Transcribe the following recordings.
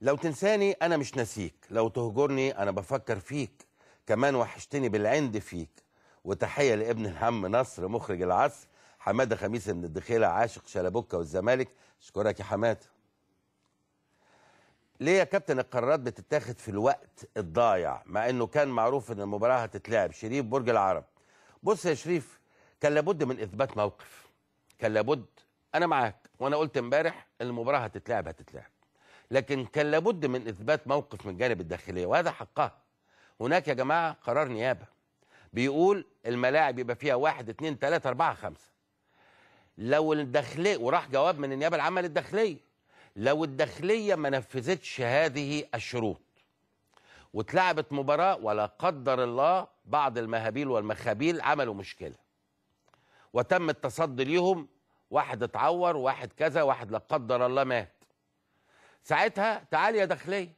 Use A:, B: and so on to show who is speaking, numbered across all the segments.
A: لو تنساني أنا مش ناسيك لو تهجرني أنا بفكر فيك كمان وحشتني بالعند فيك وتحية لابن الهم نصر مخرج العصر حمادة خميس من الدخيلة عاشق شلبوكة والزمالك أشكرك يا حمادة ليه يا كابتن القرارات بتتاخد في الوقت الضايع مع انه كان معروف ان المباراه هتتلعب شريف برج العرب بص يا شريف كان لابد من اثبات موقف كان لابد انا معاك وانا قلت امبارح المباراه هتتلعب هتتلعب لكن كان لابد من إثبات موقف من جانب الداخلية وهذا حقها هناك يا جماعة قرار نيابة بيقول الملاعب يبقى فيها واحد اثنين ثلاثة أربعة خمسة لو الداخلية وراح جواب من النيابة العامة للداخلية لو الداخلية ما نفذتش هذه الشروط واتلعبت مباراة ولا قدر الله بعض المهابيل والمخابيل عملوا مشكلة وتم التصدي ليهم واحد اتعور واحد كذا واحد لا قدر الله مات ساعتها تعالي يا داخليه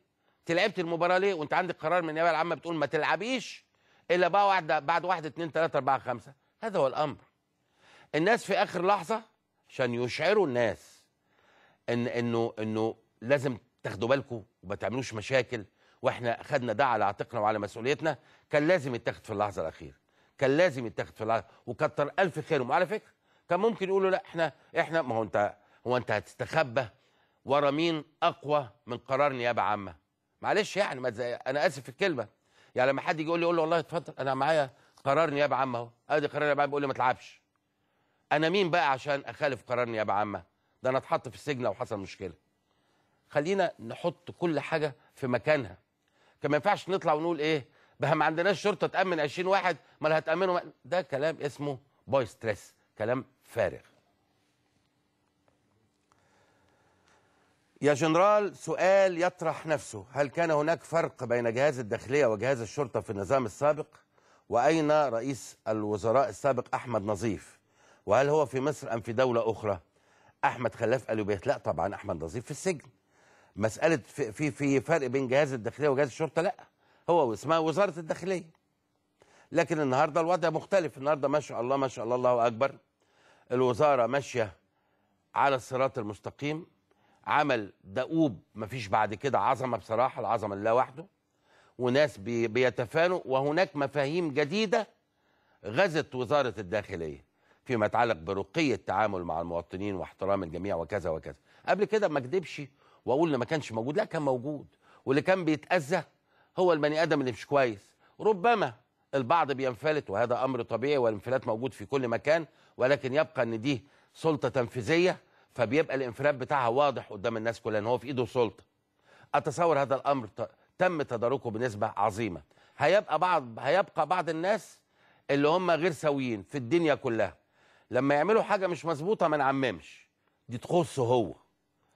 A: انت لعبت المباراه ليه وانت عندك قرار من النيابه العامه بتقول ما تلعبيش الا بقى واحده بعد واحد اثنين ثلاثه اربعه خمسه هذا هو الامر الناس في اخر لحظه عشان يشعروا الناس ان انه انه لازم تاخدوا بالكم وما تعملوش مشاكل واحنا خدنا ده على عاتقنا وعلى مسؤوليتنا كان لازم يتاخد في اللحظه الاخيره كان لازم يتاخد في اللحظه وكتر الف خيرهم على فكره كان ممكن يقولوا لا احنا احنا ما هو انت هو انت هتستخبى ورا مين اقوى من قرار نيابه عامه معلش يعني ما انا اسف في الكلمه يعني لما حد يجي يقول لي يقول له والله اتفضل انا معايا قرار نيابه عامه اهو ادي قرار نيابه عامه بيقول لي ما تلعبش انا مين بقى عشان اخالف قرار نيابه عامه ده انا اتحط في السجن لو حصل مشكله خلينا نحط كل حاجه في مكانها كان ما ينفعش نطلع ونقول ايه بها ما عندناش شرطه تامن 20 واحد ما هتامنه ده كلام اسمه باي ستريس كلام فارغ يا جنرال سؤال يطرح نفسه هل كان هناك فرق بين جهاز الداخلية وجهاز الشرطة في النظام السابق وأين رئيس الوزراء السابق أحمد نظيف وهل هو في مصر أم في دولة أخرى أحمد خلاف قال بيت لا طبعا أحمد نظيف في السجن مسألة في, في, في فرق بين جهاز الداخلية وجهاز الشرطة لا هو اسمها وزارة الداخلية لكن النهاردة الوضع مختلف النهاردة ما شاء الله ما شاء الله الله أكبر الوزارة ماشية على الصراط المستقيم عمل دؤوب ما فيش بعد كده عظمه بصراحه العظمه لله وحده وناس بيتفانوا وهناك مفاهيم جديده غزت وزاره الداخليه فيما يتعلق برقي التعامل مع المواطنين واحترام الجميع وكذا وكذا قبل كده ما اكذبش واقول ما كانش موجود لا كان موجود واللي كان بيتاذى هو البني ادم اللي مش كويس ربما البعض بينفلت وهذا امر طبيعي والانفلات موجود في كل مكان ولكن يبقى ان دي سلطه تنفيذيه فبيبقى الانفراد بتاعها واضح قدام الناس كلها ان هو في ايده سلطه اتصور هذا الامر تم تداركه بنسبه عظيمه هيبقى بعض هيبقى بعض الناس اللي هم غير سويين في الدنيا كلها لما يعملوا حاجه مش مظبوطه ما نعممش دي تخصه هو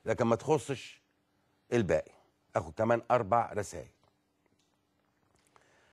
A: لكن ما تخصش الباقي اخد كمان اربع رسائل